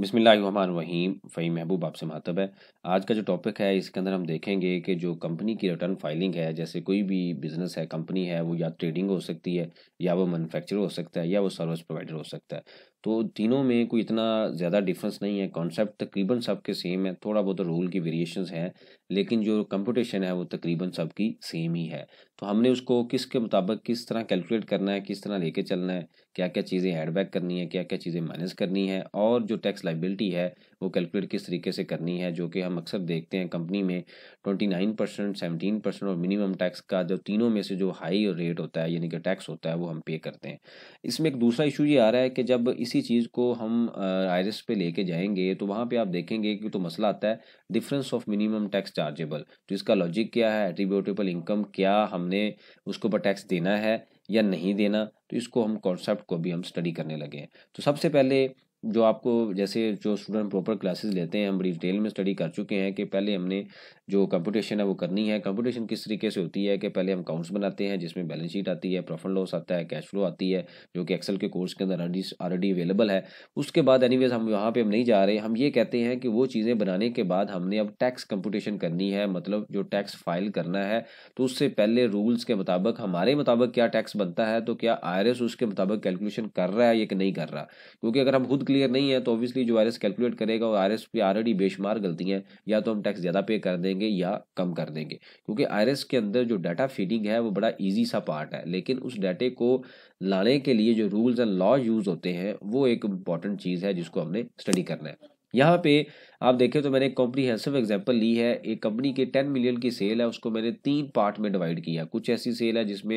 वहीम फ़ही महबूब आपसे महातब है आज का जो टॉपिक है इसके अंदर हम देखेंगे कि जो कंपनी की रिटर्न फाइलिंग है जैसे कोई भी बिज़नेस है कंपनी है वो या ट्रेडिंग हो सकती है या वो मैनुफेक्चर हो सकता है या वो सर्विस प्रोवाइडर हो सकता है तो तीनों में कोई इतना ज़्यादा डिफरेंस नहीं है कॉन्सेप्ट तकरीबन सब के सेम है थोड़ा बहुत रूल की वेरिएशन है लेकिन जो कंपटीशन है वो तकरीबन सब की सेम ही है तो हमने उसको किसके मुताबिक किस तरह कैलकुलेट करना है किस तरह लेके चलना है क्या क्या चीज़ें ऐड करनी है क्या क्या चीज़ें माइनस करनी है और जो टैक्स लाइबिलिटी है वो कैलकुलेट किस तरीके से करनी है जो कि हम अक्सर देखते हैं कंपनी में twenty nine percent seventeen percent और मिनिमम टैक्स का जो तीनों में से जो हाई रेट होता है यानी कि टैक्स होता है वो हम पे करते हैं इसमें एक दूसरा इशू ये आ रहा है कि जब इसी चीज़ को हम आई पे लेके जाएंगे तो वहाँ पर आप देखेंगे कि तो मसला आता है difference of minimum tax chargeable तो इसका लॉजिक क्या है एट्रीब्यूटेबल इनकम क्या हमने उसके ऊपर टैक्स देना है या नहीं देना तो इसको हम कॉन्सेप्ट को भी हम स्टडी करने लगे हैं तो सबसे पहले जो आपको जैसे जो स्टूडेंट प्रॉपर क्लासेस लेते हैं हम बड़ी डिटेल में स्टडी कर चुके हैं कि पहले हमने जो कंपटीशन है वो करनी है कंपटीशन किस तरीके से होती है कि पहले हम अकाउंट्स बनाते हैं जिसमें बैलेंस शीट आती है प्रॉफिट लॉस आता है कैश फ्लो आती है जो कि एक्सेल के कोर्स के अंदर ऑलरेडी अवेलेबल है उसके बाद एनी हम यहाँ पर हम नहीं जा रहे हम ये कहते हैं कि वो चीज़ें बनाने के बाद हमने अब टैक्स कम्पटिशन करनी है मतलब जो टैक्स फाइल करना है तो उससे पहले रूल्स के मुताबिक हमारे मुताबिक क्या टैक्स बनता है तो क्या आई उसके मुताबिक कैलकुलेशन कर रहा है या कि नहीं कर रहा क्योंकि अगर हम खुद क्लियर नहीं है तो ऑब्वियसली जो आर कैलकुलेट करेगा और आर एस पे ऑलरेडी बेशुमार गलतियाँ हैं या तो हम टैक्स ज़्यादा पे कर देंगे या कम कर देंगे क्योंकि आर के अंदर जो डाटा फीडिंग है वो बड़ा ईजी सा पार्ट है लेकिन उस डाटे को लाने के लिए जो रूल्स एंड लॉ यूज़ होते हैं वो एक इम्पॉर्टेंट चीज़ है जिसको हमने स्टडी करना है यहाँ पे आप देखें तो मैंने एक कंपनी कॉम्प्रीहेंसिव एग्जाम्पल ली है एक कंपनी के टेन मिलियन की सेल है उसको मैंने तीन पार्ट में डिवाइड किया कुछ ऐसी सेल है जिसमें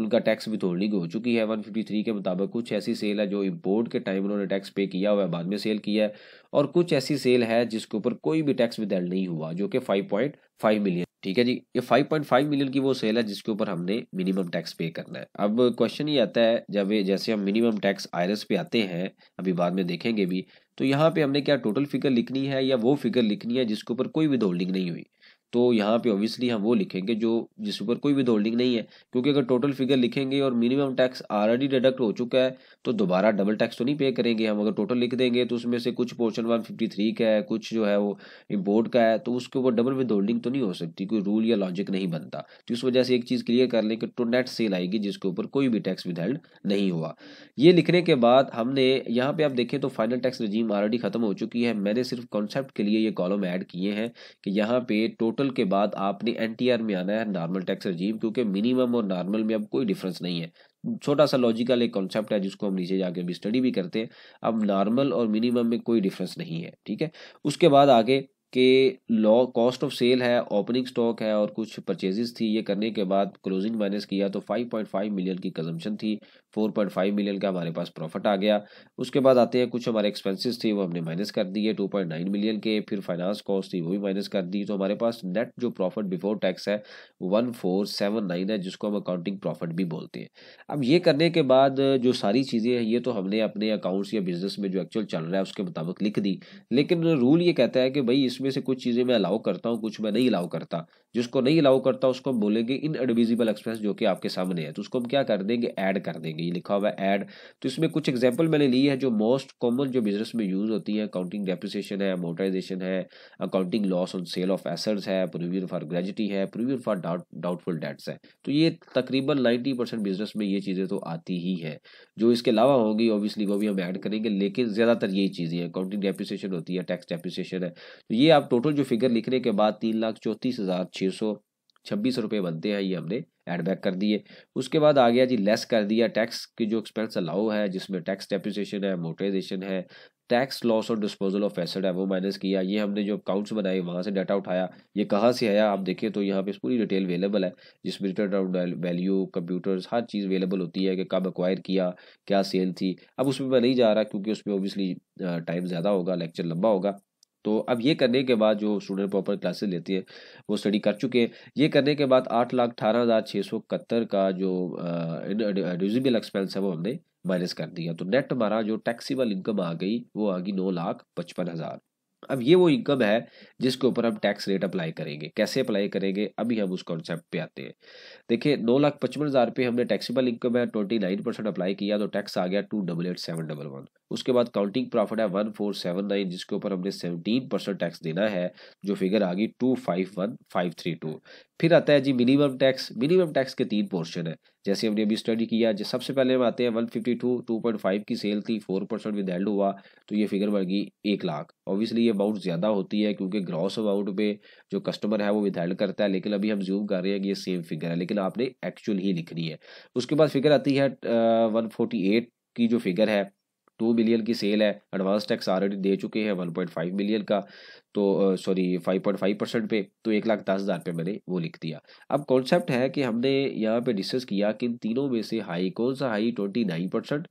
उनका टैक्स भी थोड़ी हो चुकी है वन फिफ्टी थ्री के मुताबिक कुछ ऐसी सेल है जो इम्पोर्ट के टाइम उन्होंने टैक्स पे किया हुआ है बाद में सेल किया है और कुछ ऐसी सेल है जिसके ऊपर कोई भी टैक्स विथेल्ड नहीं हुआ जो कि फाइव पॉइंट फाइव मिलियन ठीक है जी ये फाइव पॉइंट फाइव मिलियन की वो सेल है जिसके ऊपर हमने मिनिमम टैक्स पे करना है अब क्वेश्चन ये आता है जब जैसे हम मिनिमम टैक्स आयरस पे आते हैं अभी बाद में देखेंगे भी तो यहाँ पे हमने क्या टोटल फिगर लिखनी है या वो फिगर लिखनी है जिसके ऊपर कोई विद होल्डिंग नहीं हुई तो यहाँ पे ऑब्वियसली हम वो लिखेंगे जो जिस ऊपर कोई भी होल्डिंग नहीं है क्योंकि अगर टोटल फिगर लिखेंगे और मिनिमम टैक्स ऑलरेडी डिडक्ट हो चुका है तो दोबारा डबल टैक्स तो नहीं पे करेंगे हम अगर टोटल लिख देंगे तो उसमें से कुछ पोर्शन 153 का है कुछ जो है वो इम्पोर्ट का है तो उसके ऊपर डबल विद होल्डिंग तो नहीं हो सकती कोई रूल या लॉजिक नहीं बनता तो इस वजह से एक चीज़ क्लियर कर लें कि टो नेट सेल आएगी जिसके ऊपर कोई भी टैक्स विदहेल्ड नहीं हुआ ये लिखने के बाद हमने यहाँ पर आप देखें तो फाइनल टैक्स रजीम ऑलरेडी खत्म हो चुकी है मैंने सिर्फ कॉन्सेप्ट के लिए ये कॉलम ऐड किए हैं कि यहाँ पे टोटल टोटल के बाद आपने एन में आना है नॉर्मल टैक्स रजीम क्योंकि मिनिमम और नॉर्मल में अब कोई डिफरेंस नहीं है छोटा सा लॉजिकल एक कॉन्सेप्ट है जिसको हम नीचे जाके भी स्टडी भी करते हैं अब नॉर्मल और मिनिमम में कोई डिफरेंस नहीं है ठीक है उसके बाद आगे के लॉ कॉस्ट ऑफ सेल है ओपनिंग स्टॉक है और कुछ परचेजेस थी ये करने के बाद क्लोजिंग माइनस किया तो 5.5 मिलियन की कंजम्पशन थी फोर पॉइंट फाइव मिलियन का हमारे पास प्रॉफिट आ गया उसके बाद आते हैं कुछ हमारे एक्सपेंसेस थे वो हमने माइनस कर दिए टू पॉइंट नाइन मिलियन के फिर फाइनेंस कॉस्ट थी वो भी माइनस कर दी तो हमारे पास नेट जो प्रॉफिट बिफोर टैक्स है वन फोर सेवन नाइन है जिसको हम अकाउंटिंग प्रॉफिट भी बोलते हैं अब ये करने के बाद जो सारी चीज़ें हैं ये तो हमने अपने अकाउंट्स या बिजनेस में जो एक्चुअल चल रहा है उसके मुताबिक लिख दी लेकिन रूल ये कहता है कि भाई इसमें से कुछ चीज़ें मैं अलाउ करता हूँ कुछ मैं नहीं अलाउ करता जिसको नहीं अलाउ करता उसको हम बोलेंगे इन एडविजिबल एक्सपेंस जो कि आपके सामने है तो उसको हम क्या कर देंगे ऐड कर देंगे ये लिखा हुआ है ऐड तो इसमें कुछ एग्जाम्पल मैंने ली है जो मोस्ट कॉमन जो बिजनेस में यूज़ होती है अकाउंटिंग डेप्रिसिएशन है मोटराइजेशन है accounting loss on sale of assets है प्रोविजन फॉर ग्रेजुटी है प्रोविजन फॉर डाउटफुल डेट्स है तो ये तकरीबन नाइन्टी परसेंट बिजनेस में ये चीज़ें तो आती ही हैं जो इसके अलावा होंगी ऑब्वियसली वो भी हम ऐड करेंगे लेकिन ज़्यादातर यही चीज़ें हैं अकाउंटिंग डेप्रिसिएशन होती है टैक्स डेप्रिसिएशन है तो ये आप टोटल जो फिगर लिखने के बाद तीन लाख चौंतीस हज़ार छः सौ छब्बीस रुपये बनते हैं ये हमने ऐड बैक कर दिए उसके बाद आ गया जी लेस कर दिया टैक्स के जो एक्सपेंस अलाउ है जिसमें टैक्स डेप्यूटेशन है मोटराइजेशन है टैक्स लॉस और डिस्पोजल ऑफ एसेट है वो माइनस किया ये हमने जो अकाउंट्स बनाए वहाँ से डाटा उठाया ये कहाँ से आया आप देखें तो यहाँ पे पूरी डिटेल अवेलेबल है जिसमें रिटर्न वैल्यू कंप्यूटर्स हर चीज़ अवेलेबल होती है कि कब अक्वायर किया क्या सेल थी अब उसमें मैं नहीं जा रहा क्योंकि उसमें ओबियसली टाइम ज़्यादा होगा लेक्चर लंबा होगा तो अब ये करने के बाद जो स्टूडेंट प्रॉपर क्लासेस लेती है वो स्टडी कर चुके हैं ये करने के बाद आठ लाख अठारह हज़ार छः सौ इकहत्तर का जो डिविजिबल एक्सपेंस है वो हमने माइनस कर दिया तो नेट हमारा जो टैक्सीबल इनकम आ गई वो आ गई नौ लाख पचपन हज़ार अब ये वो इनकम है जिसके ऊपर हम टैक्स रेट अप्लाई करेंगे कैसे अप्लाई करेंगे अभी हम उस कॉन्सेप्ट पे आते हैं देखिए नौ लाख पचपन हज़ार रुपये हमने टैक्सीबल इनकम है ट्वेंटी नाइन परसेंट अप्लाई किया तो टैक्स आ गया two double eight seven double one उसके बाद काउंटिंग प्रॉफिट है वन फोर सेवन नाइन जिसके ऊपर हमने सेवनटीन परसेंट टैक्स देना है जो फिगर आ गई two five one five three two फिर आता है जी मिनिमम टैक्स मिनिमम टैक्स के तीन पोर्शन है जैसे हमने अभी स्टडी किया जो सबसे पहले हम आते हैं one fifty two two point five की सेल थी फोर परसेंट विद हेल्ड हुआ तो ये फिगर बढ़ गई एक लाख ऑब्वियसली ये अमाउंट ज़्यादा होती है क्योंकि ग्रॉस अमाउंट में जो कस्टमर है वो विद हेल्ड करता है लेकिन अभी हम जूम कर रहे हैं कि ये सेम फिगर है लेकिन आपने एक्चुअल ही लिखनी है उसके बाद फिगर आती है वन फोर्टी एट की जो फिगर है टू बिलियन की सेल है एडवांस टैक्स ऑलरेडी दे चुके हैं वन पॉइंट फाइव बिलियन का तो sorry five point five percent पे तो एक लाख दस हज़ार पे मैंने वो लिख दिया अब कॉन्सेप्ट है कि हमने यहाँ पे डिस्कस किया कि इन तीनों में से हाई कौन सा high twenty nine percent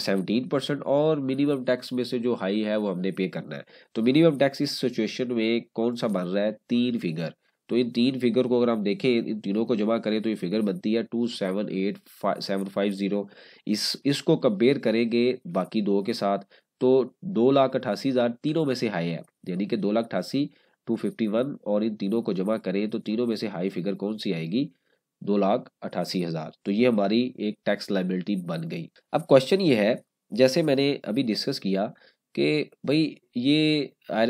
seventeen percent और मिनिमम टैक्स में से जो हाई है वो हमने पे करना है तो मिनिमम टैक्स इस सिचुएशन में कौन सा बन रहा है तीन फिगर तो इन तीन फिगर को अगर आप देखें इन तीनों को जमा करें तो ये फिगर बनती है two seven eight five seven five zero इस इसको कंपेयर करेंगे बाकी दो के साथ तो दो लाख अट्ठासी हज़ार तीनों में से हाई है यानी कि दो लाख अट्ठासी टू फिफ्टी वन और इन तीनों को जमा करें तो तीनों में से हाई फिगर कौन सी आएगी दो लाख अट्ठासी हज़ार तो ये हमारी एक टैक्स लाइबिलिटी बन गई अब क्वेश्चन ये है जैसे मैंने अभी डिस्कस किया कि भाई ये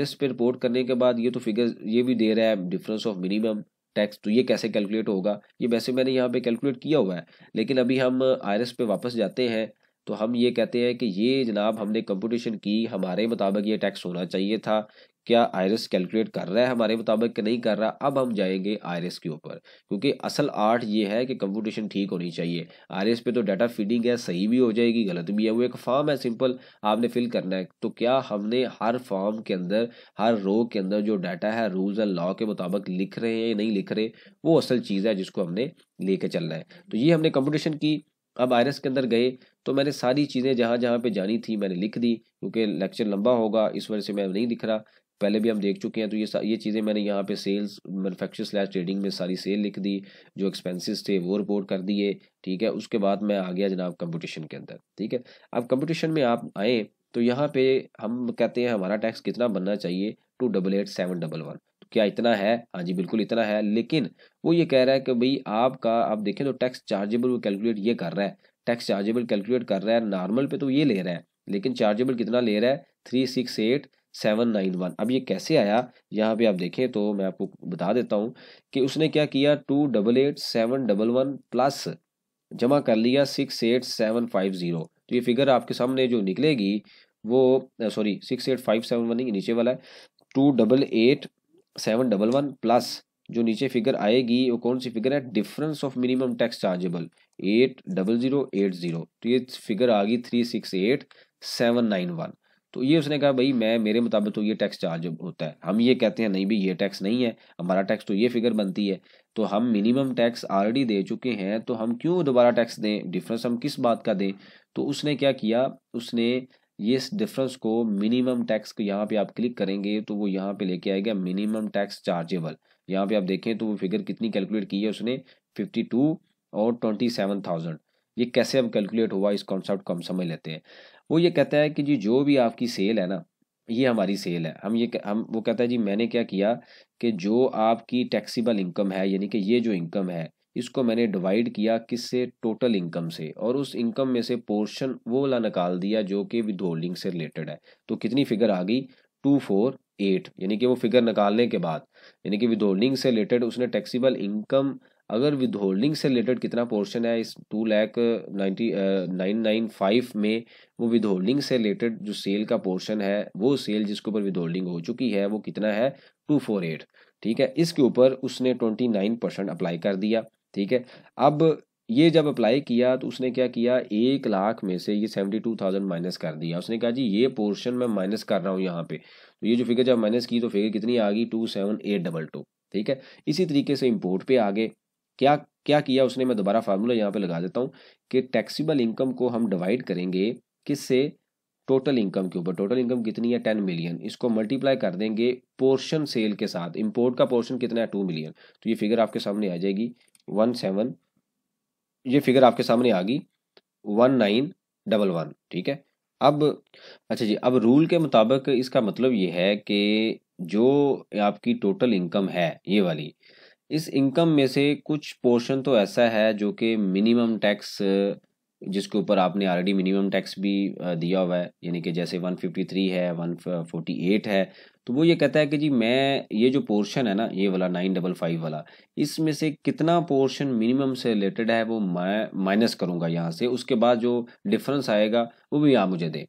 एस पे रिपोर्ट करने के बाद ये तो फिगर ये भी दे रहा है डिफरेंस ऑफ मिनिमम टैक्स तो ये कैसे कैलकुलेट होगा ये वैसे मैंने यहाँ पे कैलकुलेट किया हुआ है लेकिन अभी हम एस पे वापस जाते हैं तो हम ये कहते हैं कि ये जनाब हमने कंपटीशन की हमारे मुताबिक ये टैक्स होना चाहिए था क्या आयरस कैलकुलेट कर रहा है हमारे मुताबिक कि नहीं कर रहा अब हम जाएंगे आयरस के ऊपर क्योंकि असल आर्ट ये है कि कंप्यूटेशन ठीक होनी चाहिए आयरस पे तो डाटा फीडिंग है सही भी हो जाएगी गलत भी है वो एक फॉर्म है सिंपल आपने फिल करना है तो क्या हमने हर फॉर्म के अंदर हर रो के अंदर जो डाटा है रूल्स एंड लॉ के मुताबिक लिख रहे हैं या नहीं लिख रहे वो असल चीज़ है जिसको हमने ले चलना है तो ये हमने कंपटिशन की अब आयरस के अंदर गए तो मैंने सारी चीज़ें जहाँ जहाँ पे जानी थी मैंने लिख दी क्योंकि लेक्चर लंबा होगा इस वजह से मैं नहीं लिख रहा पहले भी हम देख चुके हैं तो ये ये चीज़ें मैंने यहाँ पे सेल्स मैनुफैक्चर स्लैश ट्रेडिंग में सारी सेल लिख दी जो एक्सपेंसेस थे वो रिपोर्ट कर दिए ठीक है उसके बाद मैं आ गया जनाब कंपटीशन के अंदर ठीक है अब कंपटीशन में आप आए तो यहाँ पे हम कहते हैं हमारा टैक्स कितना बनना चाहिए two double eight seven double one क्या इतना है हाँ जी बिल्कुल इतना है लेकिन वो ये कह रहा है कि भाई आपका आप देखें तो टैक्स चार्जेबल वो कैलकुलेट ये कर रहा है टैक्स चार्जेबल कैलकुलेट कर रहा है नॉर्मल पे तो ये ले रहा है लेकिन चार्जेबल कितना ले रहा है three six eight seven nine one अब ये कैसे आया यहाँ पे आप देखें तो मैं आपको बता देता हूँ कि उसने क्या किया two double eight seven double one plus जमा कर लिया six eight seven five zero तो ये फिगर आपके सामने जो निकलेगी वो sorry six eight five seven one नीचे वाला है two double eight seven double one plus जो नीचे फिगर आएगी वो कौन सी फिगर है difference of minimum tax chargeable eight double zero eight zero तो ये फिगर आ गई three six eight seven nine one तो ये उसने कहा भाई मैं मेरे मुताबिक तो ये टैक्स चार्ज होता है हम ये कहते हैं नहीं भाई ये टैक्स नहीं है हमारा टैक्स तो ये फिगर बनती है तो हम मिनिमम टैक्स ऑलरेडी दे चुके हैं तो हम क्यों दोबारा टैक्स दें डिफरेंस हम किस बात का दें तो उसने क्या किया उसने ये इस डिफरेंस को मिनिमम टैक्स को यहाँ पे आप क्लिक करेंगे तो वो यहाँ पे लेके आएगा मिनिमम टैक्स चार्जेबल यहाँ पे आप देखें तो वो फिगर कितनी कैलकुलेट की है उसने फिफ्टी टू और ट्वेंटी सेवन थाउजेंड ये कैसे अब कैलकुलेट हुआ इस कॉन्सेप्ट को हम समझ लेते हैं वो ये कहता है कि जी जो भी आपकी सेल है ना ये हमारी सेल है हम ये हम वो कहता है जी मैंने क्या किया कि जो आपकी टैक्सीबल इनकम है यानी कि ये जो इनकम है इसको मैंने डिवाइड किया किससे टोटल इनकम से और उस इनकम में से पोर्शन वो वाला निकाल दिया जो कि विद होल्डिंग से रिलेटेड है तो कितनी फिगर आ गई टू फोर एट यानी कि वो फिगर निकालने के बाद यानी कि विद होल्डिंग से रिलेटेड उसने टैक्सीबल इनकम अगर विद होल्डिंग से रिलेटेड कितना पोर्शन है इस two lakh ninety nine nine five में वो विद होल्डिंग से रिलेटेड जो सेल का पोर्शन है वो सेल जिसके ऊपर विद होल्डिंग हो चुकी है वो कितना है टू फोर एट ठीक है इसके ऊपर उसने ट्वेंटी नाइन परसेंट अप्लाई कर दिया ठीक है अब ये जब अप्लाई किया तो उसने क्या किया एक लाख में से ये सेवेंटी टू थाउजेंड माइनस कर दिया उसने कहा जी ये पोर्शन मैं माइनस कर रहा हूँ यहाँ पे तो ये जो फिगर जब माइनस की तो फिगर कितनी आ गई two seven eight double two ठीक है इसी तरीके से इम्पोर्ट पे आ गए क्या क्या किया उसने मैं दोबारा फार्मूला यहाँ पे लगा देता हूँ कि टैक्सीबल इनकम को हम डिवाइड करेंगे किससे टोटल इनकम के ऊपर टोटल इनकम कितनी है टेन मिलियन इसको मल्टीप्लाई कर देंगे पोर्शन सेल के साथ इम्पोर्ट का पोर्शन कितना है टू मिलियन तो ये फिगर आपके सामने आ जाएगी वन सेवन ये फिगर आपके सामने आ गई वन नाइन डबल वन ठीक है अब अच्छा जी अब रूल के मुताबिक इसका मतलब ये है कि जो आपकी टोटल इनकम है ये वाली इस इनकम में से कुछ पोर्शन तो ऐसा है जो कि मिनिमम टैक्स जिसके ऊपर आपने ऑलरेडी मिनिमम टैक्स भी दिया हुआ है यानी कि जैसे 153 है 148 है तो वो ये कहता है कि जी मैं ये जो पोर्शन है ना ये वाला नाइन डबल फाइव वाला इसमें से कितना पोर्शन मिनिमम से रिलेटेड है वो मैं माइनस करूँगा यहाँ से उसके बाद जो डिफरेंस आएगा वो भी आप मुझे दें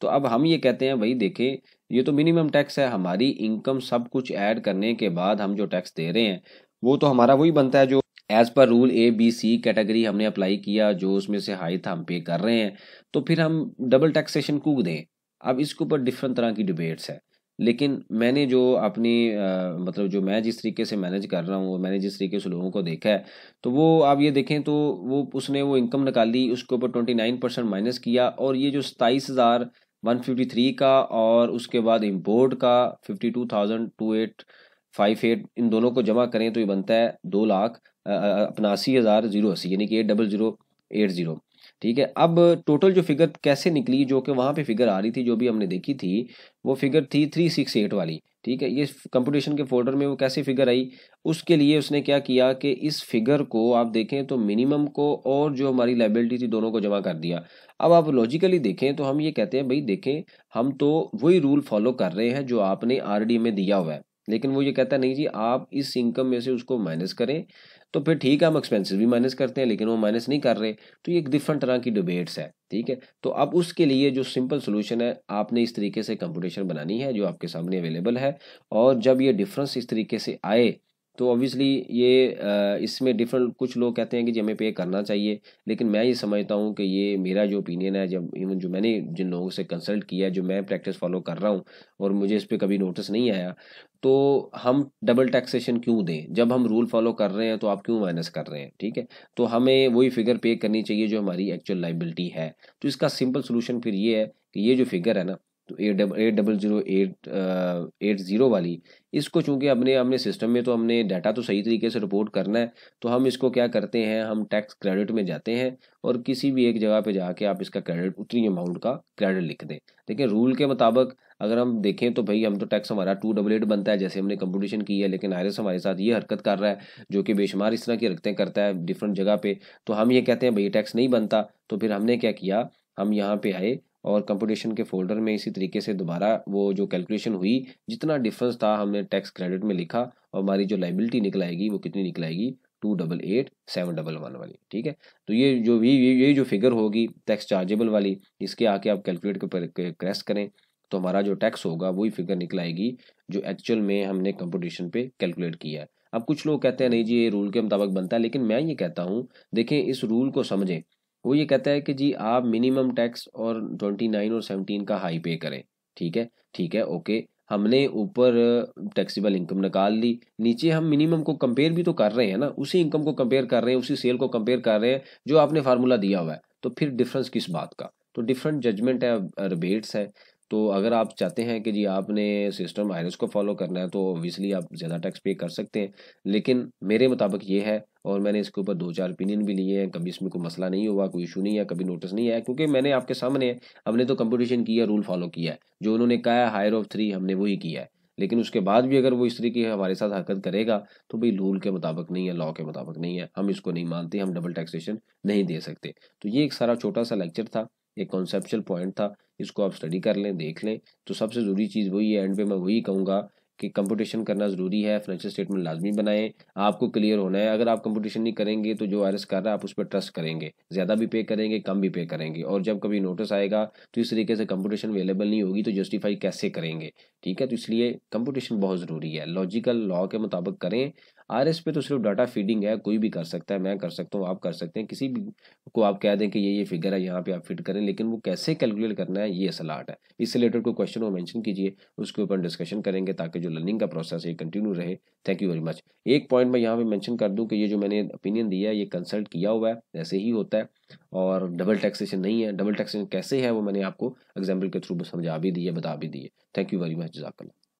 तो अब हम ये कहते हैं भाई देखें ये तो मिनिमम टैक्स है हमारी इनकम सब कुछ ऐड करने के बाद हम जो टैक्स दे रहे हैं वो तो हमारा वही बनता है जो as per rule A B C category हमने अप्लाई किया जो उसमें से हाई था हम पे कर रहे हैं तो फिर हम डबल टैक्सेशन कूद दें अब इसके ऊपर डिफरेंट तरह की डिबेट्स है लेकिन मैंने जो अपनी आ, मतलब जो मैं जिस तरीके से मैनेज कर रहा हूँ मैंने जिस तरीके से लोगों को देखा है तो वो आप ये देखें तो वो उसने वो इनकम निकाली उसके ऊपर ट्वेंटी नाइन परसेंट माइनस किया और ये जो सताईस हज़ार वन फिफ्टी थ्री का और उसके बाद इम्पोर्ट का fifty two thousand two eight five eight इन दोनों को जमा करें तो ये बनता है दो लाख अपनासी हज़ार जीरो अस्सी यानी कि eight double zero eight zero ठीक है अब टोटल जो फिगर कैसे निकली जो कि वहाँ पे फिगर आ रही थी जो भी हमने देखी थी वो फिगर थी थ्री सिक्स एट वाली ठीक है ये कंपटीशन के फोल्डर में वो कैसे फिगर आई उसके लिए उसने क्या किया कि इस फिगर को आप देखें तो मिनिमम को और जो हमारी लाइबिलिटी थी दोनों को जमा कर दिया अब आप लॉजिकली देखें तो हम ये कहते हैं भाई देखें हम तो वही रूल फॉलो कर रहे हैं जो आपने आर में दिया हुआ है लेकिन वो ये कहता है नहीं जी आप इस इनकम में से उसको माइनस करें तो फिर ठीक है हम एक्सपेंसेस भी माइनस करते हैं लेकिन वो माइनस नहीं कर रहे तो ये एक डिफरेंट तरह की डिबेट्स है ठीक है तो अब उसके लिए जो सिंपल सोल्यूशन है आपने इस तरीके से कंपटीशन बनानी है जो आपके सामने अवेलेबल है और जब ये डिफरेंस इस तरीके से आए तो ऑब्वियसली ये इसमें डिफरेंट कुछ लोग कहते हैं कि जी हमें पे करना चाहिए लेकिन मैं ये समझता हूँ कि ये मेरा जो ओपिनियन है जब इवन जो मैंने जिन लोगों से कंसल्ट किया जो मैं प्रैक्टिस फॉलो कर रहा हूँ और मुझे इस पर कभी नोटिस नहीं आया तो हम डबल टैक्सेशन क्यों दें जब हम रूल फॉलो कर रहे हैं तो आप क्यों माइनस कर रहे हैं ठीक है तो हमें वही फिगर पे करनी चाहिए जो हमारी एक्चुअल लाइबिलिटी है तो इसका सिंपल सोल्यूशन फिर ये है कि ये जो फिगर है ना तो eight double eight double zero eight eight zero वाली इसको चूंकि अपने अपने सिस्टम में तो हमने डाटा तो सही तरीके से रिपोर्ट करना है तो हम इसको क्या करते हैं हम टैक्स क्रेडिट में जाते हैं और किसी भी एक जगह पे जाके आप इसका क्रेडिट उतनी अमाउंट का क्रेडिट लिख दें लेकिन रूल के मुताबिक अगर हम देखें तो भाई हम तो टैक्स हमारा टू डबल एट बनता है जैसे हमने कंपटीशन की है लेकिन आयरस हमारे साथ ये हरकत कर रहा है जो कि बेशुमार इस तरह की हरकतें करता है डिफरेंट जगह पर तो हम ये कहते हैं भाई टैक्स नहीं बनता तो फिर हमने क्या किया हम यहाँ पे आए और कंपटीशन के फोल्डर में इसी तरीके से दोबारा वो जो कैलकुलेशन हुई जितना डिफरेंस था हमने टैक्स क्रेडिट में लिखा और हमारी जो लाइबिलिटी निकल आएगी वो कितनी निकल आएगी two double eight seven double one वाली ठीक है तो ये जो भी ये, ये जो फिगर होगी टैक्स चार्जेबल वाली इसके आके आप कैलकुलेट के क्रेस करें तो हमारा जो टैक्स होगा वही फिगर निकल आएगी जो एक्चुअल में हमने कंपटीशन पे कैलकुलेट किया है अब कुछ लोग कहते हैं नहीं जी ये रूल के मुताबिक बनता है लेकिन मैं ये कहता हूँ देखें इस रूल को समझें वो ये कहता है कि जी आप मिनिमम टैक्स और ट्वेंटी नाइन और सेवनटीन का हाई पे करें ठीक है ठीक है ओके हमने ऊपर टैक्सीबल uh, इनकम निकाल ली नीचे हम मिनिमम को कंपेयर भी तो कर रहे हैं ना उसी इनकम को कंपेयर कर रहे हैं उसी सेल को कंपेयर कर रहे हैं जो आपने फार्मूला दिया हुआ है तो फिर डिफरेंस किस बात का तो डिफरेंट जजमेंट है रिबेट्स uh, है तो अगर आप चाहते हैं कि जी आपने सिस्टम आयरस को फॉलो करना है तो ओबियसली आप ज़्यादा टैक्स पे कर सकते हैं लेकिन मेरे मुताबिक ये है और मैंने इसके ऊपर दो चार ओपिनियन भी लिए हैं कभी इसमें कोई मसला नहीं हुआ कोई इशू नहीं है कभी नोटिस नहीं आया क्योंकि मैंने आपके सामने हमने तो कंपटीशन किया रूल फॉलो किया है जो उन्होंने कहा है हायर ऑफ थ्री हमने वही किया है लेकिन उसके बाद भी अगर वो इस तरीके हमारे साथ हरकत करेगा तो भाई रूल के मुताबिक नहीं है लॉ के मुताबिक नहीं है हम इसको नहीं मानते हम डबल टैक्सेशन नहीं दे सकते तो ये एक सारा छोटा सा लेक्चर था एक कॉन्सेप्चुअल पॉइंट था इसको आप स्टडी कर लें देख लें तो सबसे ज़रूरी चीज़ वही है एंड पे मैं वही कहूँगा कि कंपटीशन करना ज़रूरी है फाइनेंशियल स्टेटमेंट लाजमी बनाएं आपको क्लियर होना है अगर आप कंपटीशन नहीं करेंगे तो जो आर कर रहा है आप उस पर ट्रस्ट करेंगे ज़्यादा भी पे करेंगे कम भी पे करेंगे और जब कभी नोटिस आएगा तो इस तरीके से कंपटीशन अवेलेबल नहीं होगी तो जस्टिफाई कैसे करेंगे ठीक है तो इसलिए कंपटीशन बहुत ज़रूरी है लॉजिकल लॉ के मुताबिक करें आर पे तो सिर्फ डाटा फीडिंग है कोई भी कर सकता है मैं कर सकता हूँ आप कर सकते हैं किसी भी को आप कह दें कि ये ये फिगर है यहाँ पे आप फिट करें लेकिन वो कैसे कैलकुलेट करना है ये असल आर्ट है इससे रिलेटेड कोई क्वेश्चन वो मैंशन कीजिए उसके ऊपर डिस्कशन करेंगे ताकि जो लर्निंग का प्रोसेस है कंटिन्यू रहे थैंक यू वेरी मच एक पॉइंट मैं यहाँ पे मैंशन कर दूँ कि ये जो मैंने ओपिनियन दिया है ये कंसल्ट किया हुआ है ऐसे ही होता है और डबल टैक्सेशन नहीं है डबल टैक्सेशन कैसे है वो मैंने आपको एग्जाम्पल के थ्रू समझा भी दिए बता भी दिए थैंक यू वेरी मच जजाकल्ला